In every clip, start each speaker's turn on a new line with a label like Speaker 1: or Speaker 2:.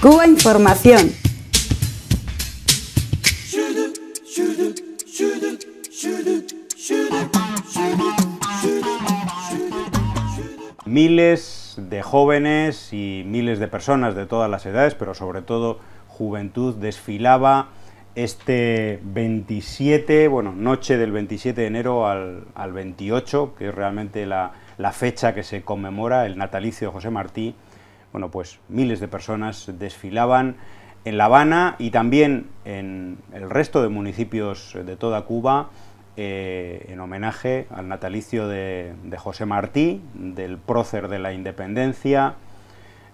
Speaker 1: Cuba Información.
Speaker 2: Miles de jóvenes y miles de personas de todas las edades, pero sobre todo juventud, desfilaba este 27, bueno, noche del 27 de enero al, 28, que es realmente la, la, fecha que se conmemora el natalicio de José Martí, bueno, pues miles de personas desfilaban en La Habana y también en el resto de municipios de toda Cuba eh, en homenaje al natalicio de, José Martí, del prócer de la independencia.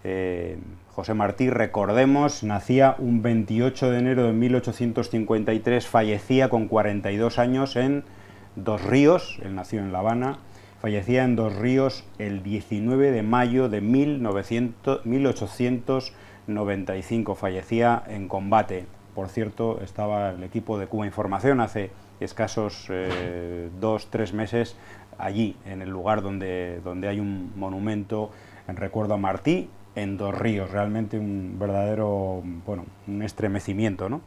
Speaker 2: Eh, José Martí, recordemos, nacía un 28 de enero de 1853, fallecía con 42 años en Dos Ríos, él nació en La Habana, fallecía en Dos Ríos el 19 de mayo de 1895, fallecía en combate. Por cierto, estaba el equipo de Cuba Información hace escasos eh, dos, tres meses allí, en el lugar donde, donde hay un monumento en recuerdo a Martí, en Dos Ríos, realmente un verdadero, bueno, un estremecimiento, ¿no?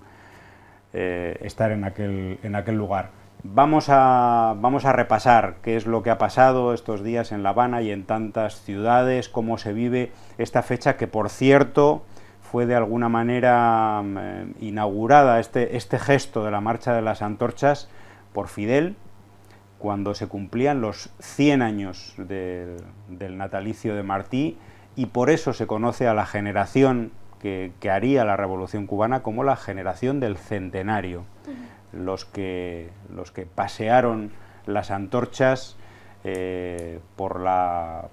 Speaker 2: Eh, estar en aquel, en aquel lugar. Vamos a, vamos a repasar qué es lo que ha pasado estos días en La Habana y en tantas ciudades, cómo se vive esta fecha que, por cierto, fue de alguna manera mm, eh, inaugurada este, este gesto de la Marcha de las Antorchas por Fidel, cuando se cumplían los 100 años del natalicio de Martí, y por eso se conoce a la generación que, haría la Revolución Cubana como la generación del centenario los que, pasearon las antorchas eh, por,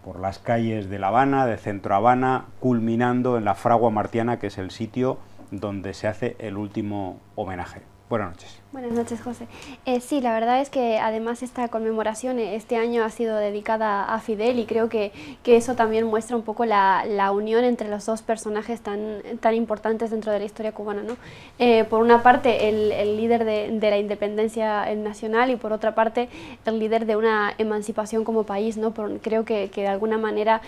Speaker 2: por, las calles de La Habana, de Centro Habana, culminando en la Fragua Martiana, que es el sitio donde se hace el último homenaje. Buenas noches.
Speaker 1: Buenas noches, José. Eh, sí, la verdad es que además esta conmemoración eh, este año ha sido dedicada a Fidel y creo que, que eso también muestra un poco la, la, unión entre los dos personajes tan, tan importantes dentro de la historia cubana. ¿no? Eh, por una parte, el, el líder de, de, la independencia nacional y por otra parte, el líder de una emancipación como país. ¿no? creo que, que, de alguna manera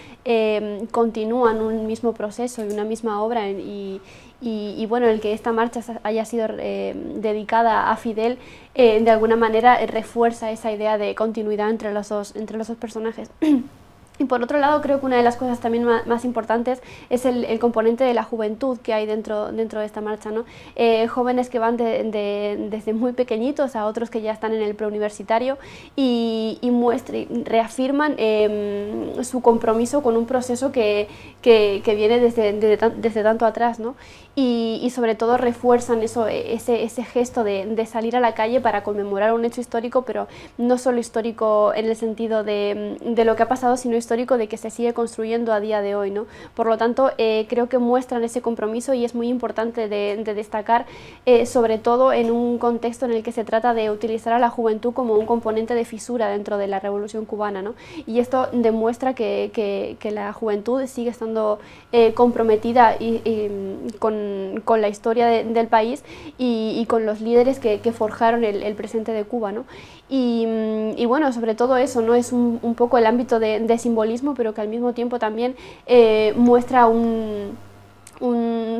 Speaker 1: continúan un mismo proceso y una misma obra y y, bueno, el que esta marcha haya sido eh, dedicada a Fidel, eh, de alguna manera refuerza esa idea de continuidad entre los dos, entre los dos personajes. Y por otro lado, creo que una de las cosas también más importantes es el, componente de la juventud que hay dentro, dentro de esta marcha. ¿no? Eh, jóvenes que van desde muy pequeñitos a otros que ya están en el preuniversitario y, y muestre, reafirman em, su compromiso con un proceso que, que, viene desde, desde, tanto atrás. ¿no? Y, y, sobre todo refuerzan eso, e-, ese, ese gesto de, salir a la calle para conmemorar un hecho histórico, pero no solo histórico en el sentido de, de lo que ha pasado, sino histórico histórico de que se sigue construyendo a día de hoy. ¿no? Por lo tanto, eh, creo que muestran ese compromiso y es muy importante de, destacar, eh, sobre todo en un contexto en el que se trata de utilizar a la juventud como un componente de fisura dentro de la revolución cubana. ¿no? Y esto demuestra que, la juventud sigue estando eh, comprometida y, mm, con, la historia del país y, con los líderes que, forjaron el, presente de Cuba. ¿no? Mm, y, bueno, sobre todo eso, ¿no? es un, poco el ámbito de, de pero que al mismo tiempo también eh, muestra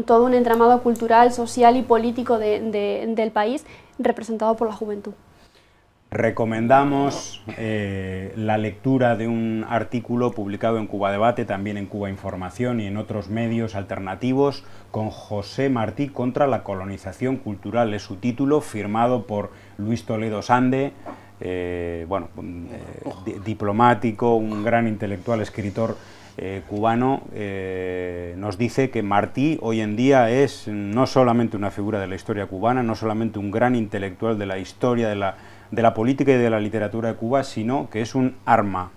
Speaker 1: todo un entramado cultural, social y político del país representado por la juventud.
Speaker 2: Recomendamos eh, la lectura de un artículo publicado en Cuba Debate, también en Cuba Información y en otros medios alternativos con José Martí contra la colonización cultural. Es su título, firmado por Luis Toledo Sande, eh, bueno, eh, diplomático, un gran intelectual, escritor eh, cubano, nos dice que Martí hoy en día es no solamente una figura de la historia cubana, no solamente un gran intelectual de la historia, de la, política y de la literatura de Cuba, sino que es un arma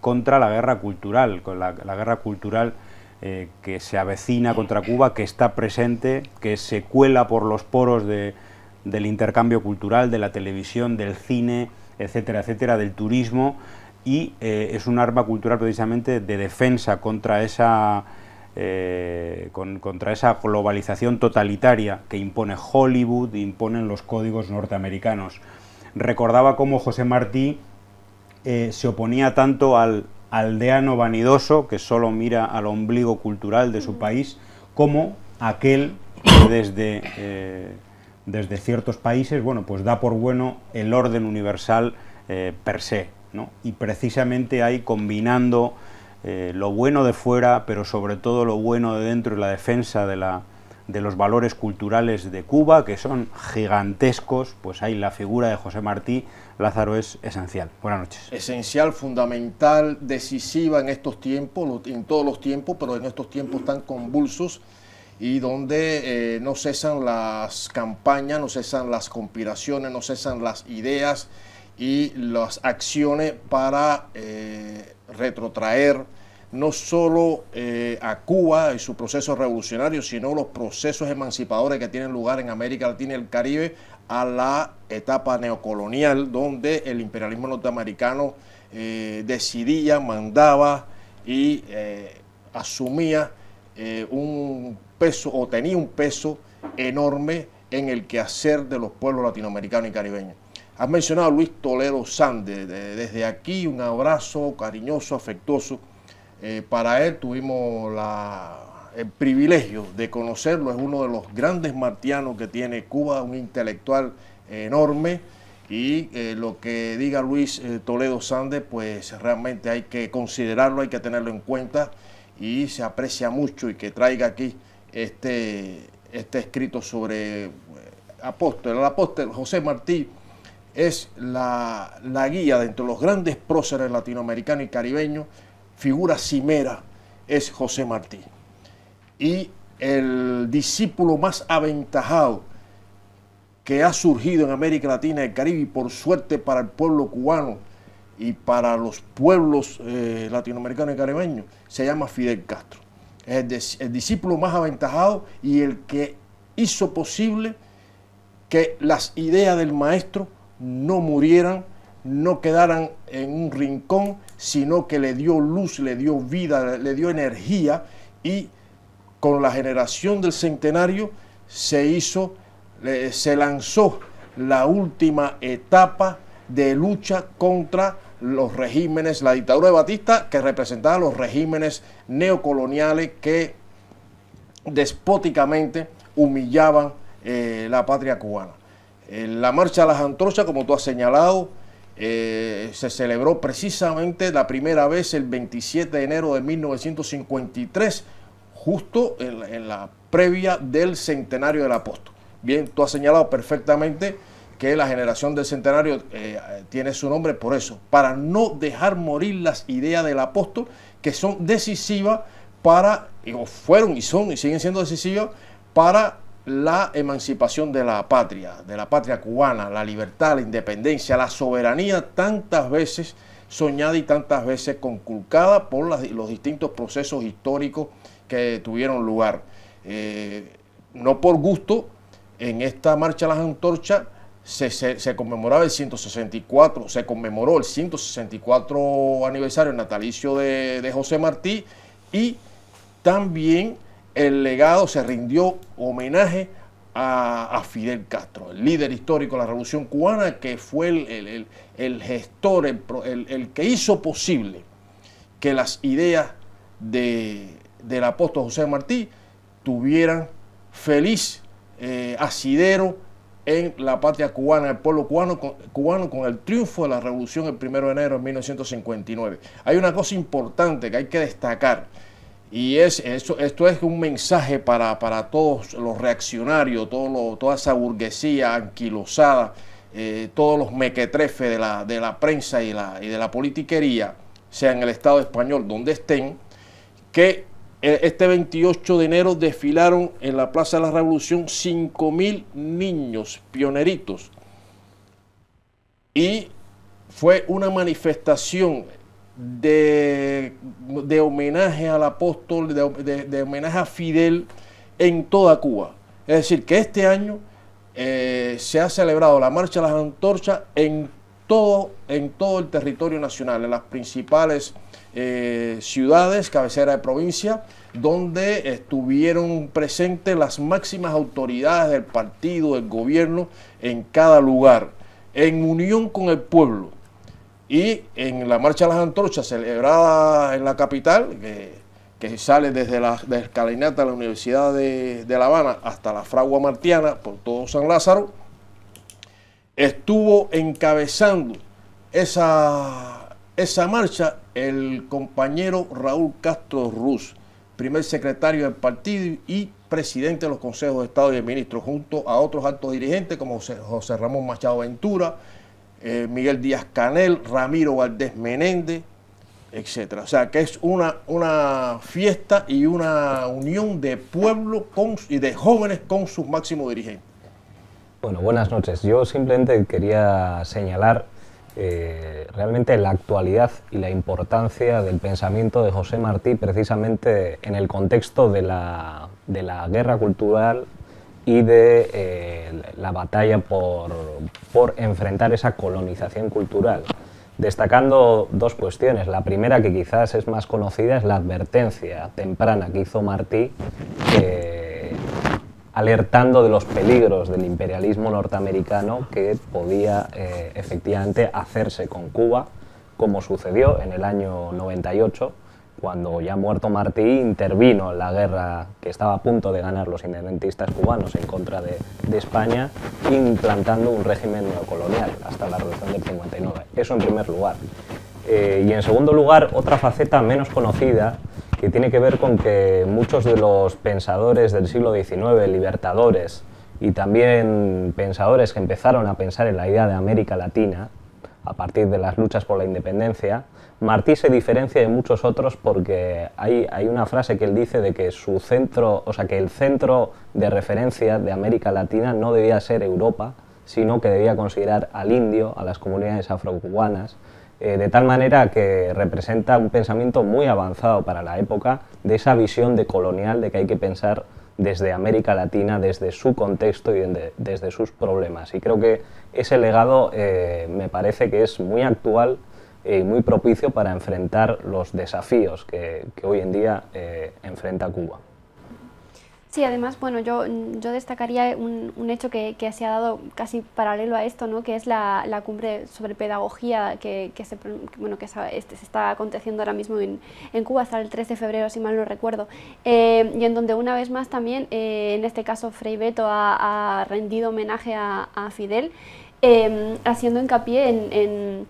Speaker 2: contra la guerra cultural, con la, guerra cultural que se avecina contra Cuba, que está presente, que se cuela por los poros del intercambio cultural, de la televisión, del cine, etcétera, etcétera, del turismo y eh, es un arma cultural precisamente de defensa contra esa, eh, contra esa globalización totalitaria que impone Hollywood, imponen los códigos norteamericanos. Recordaba cómo José Martí eh, se oponía tanto al aldeano vanidoso que solo mira al ombligo cultural de su país, como aquel que desde desde ciertos países, bueno, pues da por bueno el orden universal eh, per se, Y precisamente ahí combinando eh, lo bueno de fuera, pero sobre todo lo bueno de dentro y la defensa de, de los valores culturales de Cuba, que son gigantescos, pues ahí la figura de José Martí, Lázaro, es esencial. Buenas noches.
Speaker 3: Esencial, fundamental, decisiva en estos tiempos, en todos los tiempos, pero en estos tiempos tan convulsos y donde eh, no cesan las campañas, no cesan las conspiraciones, no cesan las ideas y las acciones para eh, retrotraer no solo eh, a Cuba y su proceso revolucionario, sino los procesos emancipadores que tienen lugar en América Latina y el Caribe a la etapa neocolonial, donde el imperialismo norteamericano decidía, mandaba y asumía un peso o tenía un peso enorme en el quehacer de los pueblos latinoamericanos y caribeños. Has mencionado a Luis Toledo Sande. desde aquí un abrazo cariñoso, afectuoso. Eh, para él tuvimos el privilegio de conocerlo. Es uno de los grandes martianos que tiene Cuba, un intelectual enorme. Y eh, lo que diga Luis eh, Toledo Sande, pues realmente hay que considerarlo, hay que tenerlo en cuenta y se aprecia mucho y que traiga aquí este, este, escrito sobre eh, apóstol. El apóstol José Martí es la, la guía de entre los grandes próceres latinoamericanos y caribeños, figura cimera es José Martí. Y el discípulo más aventajado que ha surgido en América Latina y el Caribe, y por suerte para el pueblo cubano y para los pueblos eh, latinoamericanos y caribeños, se llama Fidel Castro el, discípulo más aventajado y el que hizo posible que las ideas del maestro no murieran, no quedaran en un rincón, sino que le dio luz, le dio vida, le dio energía y con la generación del centenario se hizo, se lanzó la última etapa de lucha contra los regímenes, la dictadura de Batista, que representaba los regímenes neocoloniales que despóticamente humillaban eh, la patria cubana. Eh, la marcha a las antorchas, como tú has señalado, eh, se celebró precisamente la primera vez el 27 de enero de 1953, justo en la previa del centenario del apóstol. Bien, tú has señalado perfectamente que la generación del centenario eh, tiene su nombre por eso, para no dejar morir las ideas del apóstol que son decisivas para, o fueron y son y siguen siendo decisivas para la emancipación de la patria, de la patria cubana, la libertad, la independencia, la soberanía tantas veces soñada y tantas veces conculcada por los distintos procesos históricos que tuvieron lugar. Eh, no por gusto, en esta marcha a las antorchas se, conmemoraba el 164, se conmemoró el 164 aniversario natalicio de, José Martí y también el legado se rindió homenaje a, Fidel Castro, el líder histórico de la Revolución Cubana, que fue el, gestor, el, que hizo posible que las ideas del apóstol José Martí tuvieran feliz eh, asidero en la patria cubana, el pueblo cubano, cubano con el triunfo de la revolución el 1 de enero de 1959. Hay una cosa importante que hay que destacar. Y es, esto, esto es un mensaje para, todos los reaccionarios, toda esa burguesía anquilosada, eh, todos los mequetrefes de la, de la prensa y, la, y de la politiquería, sea en el Estado español donde estén, que eh, este 28 de enero desfilaron en la Plaza de la Revolución 5.000 niños pioneritos. Y fue una manifestación de, homenaje al apóstol, de, homenaje a Fidel en toda Cuba. Es decir, que este año eh, se ha celebrado la Marcha de las Antorchas en en todo el territorio nacional, en las principales eh, ciudades, cabecera de provincia, donde estuvieron presentes las máximas autoridades del partido, del gobierno, en cada lugar, en unión con el pueblo. Y en la Marcha de las Antorchas, celebrada en la capital, que, sale desde la, escalinata de la Universidad de La Habana hasta la Fragua Martiana por todo San Lázaro, estuvo encabezando esa, esa marcha el compañero Raúl Castro Ruz, primer secretario del partido y presidente de los consejos de Estado y de Ministros, junto a otros altos dirigentes como José, Ramón Machado Ventura, eh, Miguel Díaz Canel, Ramiro Valdés Menéndez, etc. O sea, que es una, una fiesta y una unión de pueblo con, y de jóvenes con sus máximos dirigentes.
Speaker 4: Bueno, buenas noches. Yo simplemente quería señalar eh, realmente la actualidad y la importancia del pensamiento de José Martí precisamente en el contexto de la, guerra cultural y de eh, la batalla por, enfrentar esa colonización cultural. Destacando dos cuestiones. La primera, que quizás es más conocida, es la advertencia temprana que hizo Martí. Eh, alertando de los peligros del imperialismo norteamericano que podía eh, efectivamente hacerse con Cuba, como sucedió en el año 98, cuando ya muerto Martí intervino en la guerra que estaba a punto de ganar los independentistas cubanos en contra de, España, implantando un régimen neocolonial hasta la Revolución del 59. Eso en primer lugar. Eh, y en segundo lugar, otra faceta menos conocida que tiene que ver con que muchos de los pensadores del siglo XIX, libertadores, y también pensadores que empezaron a pensar en la idea de América Latina, a partir de las luchas por la independencia, Martí se diferencia de muchos otros porque hay, hay, una frase que él dice de que su centro, o sea, que el centro de referencia de América Latina no debía ser Europa, sino que debía considerar al indio, a las comunidades afrocubanas, eh, de tal manera que representa un pensamiento muy avanzado para la época de esa visión de colonial de que hay que pensar desde América Latina, desde su contexto y desde sus problemas. Y creo que ese legado eh, me parece que es muy actual eh, y muy propicio para enfrentar los desafíos que, hoy en día enfrenta Cuba.
Speaker 1: Sí, además, bueno, yo, yo destacaría un, hecho que, se ha dado casi paralelo a esto, ¿no? que es la, cumbre sobre pedagogía que, se, bueno, que este, está aconteciendo ahora mismo en, Cuba hasta el 3 de febrero, si mal no recuerdo, eh, y en donde una vez más también, eh, en este caso, Frei Beto ha, rendido homenaje a, Fidel, eh, haciendo hincapié en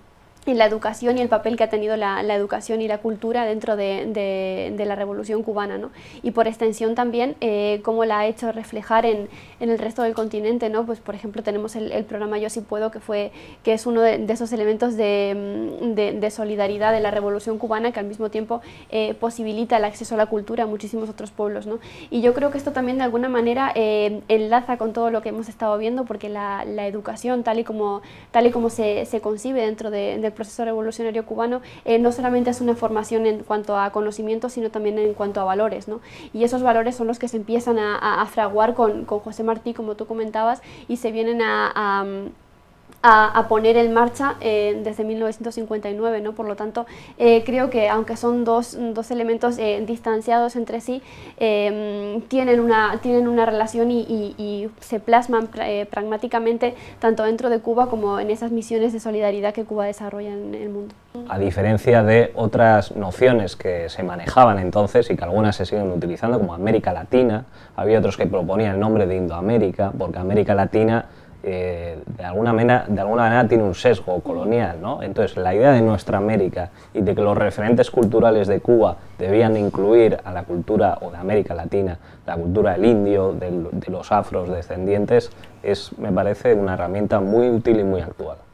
Speaker 1: en la educación y el papel que ha tenido la, educación y la cultura dentro de, la Revolución cubana, ¿no? Y por extensión también eh, cómo la ha hecho reflejar en, el resto del continente, ¿no? Pues por ejemplo tenemos el, programa Yo si puedo, que, fue, que es uno de, esos elementos mm, de, solidaridad de la Revolución cubana que al mismo tiempo eh, posibilita el acceso a la cultura a muchísimos otros pueblos, ¿no? Y yo creo que esto también de alguna manera eh, enlaza con todo lo que hemos estado viendo, porque la, educación tal y como, tal y como se, concibe dentro del proceso revolucionario cubano eh, no solamente es una formación en cuanto a conocimientos, sino también en cuanto a valores. ¿no? Y esos valores son los que se empiezan a, fraguar con, José Martí, como tú comentabas, y se vienen a a, poner en marcha eh, desde 1959. ¿no? Por lo tanto, eh, creo que aunque son dos, elementos eh, distanciados entre sí, tienen, una, tienen una relación y, y se plasman pragmáticamente tanto dentro de Cuba como en esas misiones de solidaridad que Cuba desarrolla en el mundo. A diferencia
Speaker 4: de otras nociones que se manejaban entonces y que algunas se siguen utilizando, como América Latina, había otros que proponían el nombre de Indoamérica, porque América Latina eh, de, alguna manera, de alguna tiene un sesgo colonial, ¿no? Entonces, la idea de nuestra América y de que los referentes culturales de Cuba debían incluir a la cultura, o de América Latina, la cultura del indio,
Speaker 3: de los afros descendientes, es, me parece, una herramienta muy útil y muy actual.